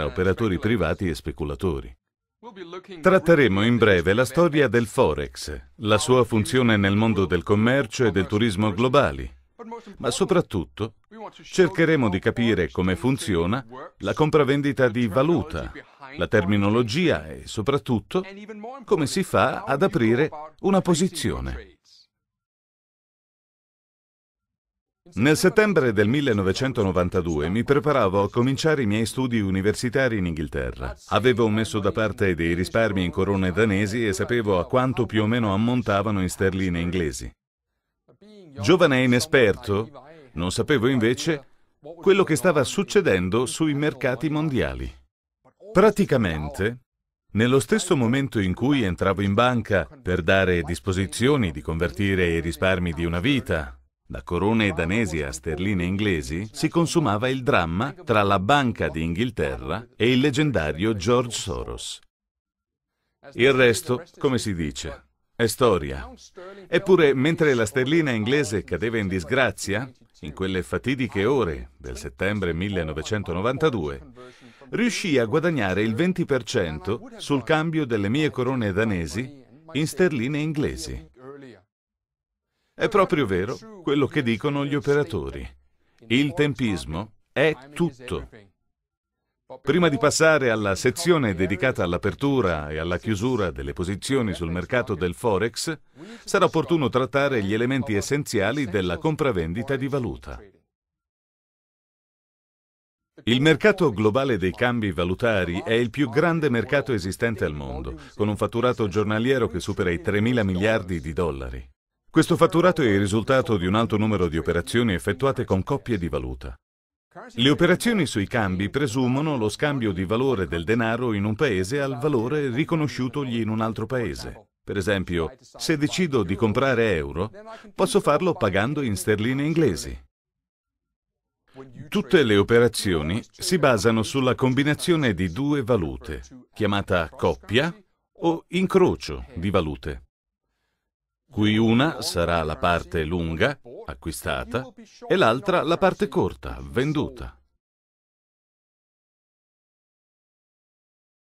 da operatori privati e speculatori. Tratteremo in breve la storia del Forex, la sua funzione nel mondo del commercio e del turismo globali, ma soprattutto cercheremo di capire come funziona la compravendita di valuta, la terminologia e soprattutto come si fa ad aprire una posizione. Nel settembre del 1992 mi preparavo a cominciare i miei studi universitari in Inghilterra. Avevo messo da parte dei risparmi in corone danesi e sapevo a quanto più o meno ammontavano in sterline inglesi. Giovane e inesperto, non sapevo invece quello che stava succedendo sui mercati mondiali. Praticamente, nello stesso momento in cui entravo in banca per dare disposizioni di convertire i risparmi di una vita da corone danesi a sterline inglesi, si consumava il dramma tra la Banca d'Inghilterra e il leggendario George Soros. Il resto, come si dice, è storia. Eppure, mentre la sterlina inglese cadeva in disgrazia, in quelle fatidiche ore del settembre 1992, riuscì a guadagnare il 20% sul cambio delle mie corone danesi in sterline inglesi. È proprio vero quello che dicono gli operatori. Il tempismo è tutto. Prima di passare alla sezione dedicata all'apertura e alla chiusura delle posizioni sul mercato del Forex, sarà opportuno trattare gli elementi essenziali della compravendita di valuta. Il mercato globale dei cambi valutari è il più grande mercato esistente al mondo, con un fatturato giornaliero che supera i 3 mila miliardi di dollari. Questo fatturato è il risultato di un alto numero di operazioni effettuate con coppie di valuta. Le operazioni sui cambi presumono lo scambio di valore del denaro in un paese al valore riconosciutogli in un altro paese. Per esempio, se decido di comprare euro, posso farlo pagando in sterline inglesi. Tutte le operazioni si basano sulla combinazione di due valute, chiamata coppia o incrocio di valute cui una sarà la parte lunga, acquistata, e l'altra la parte corta, venduta.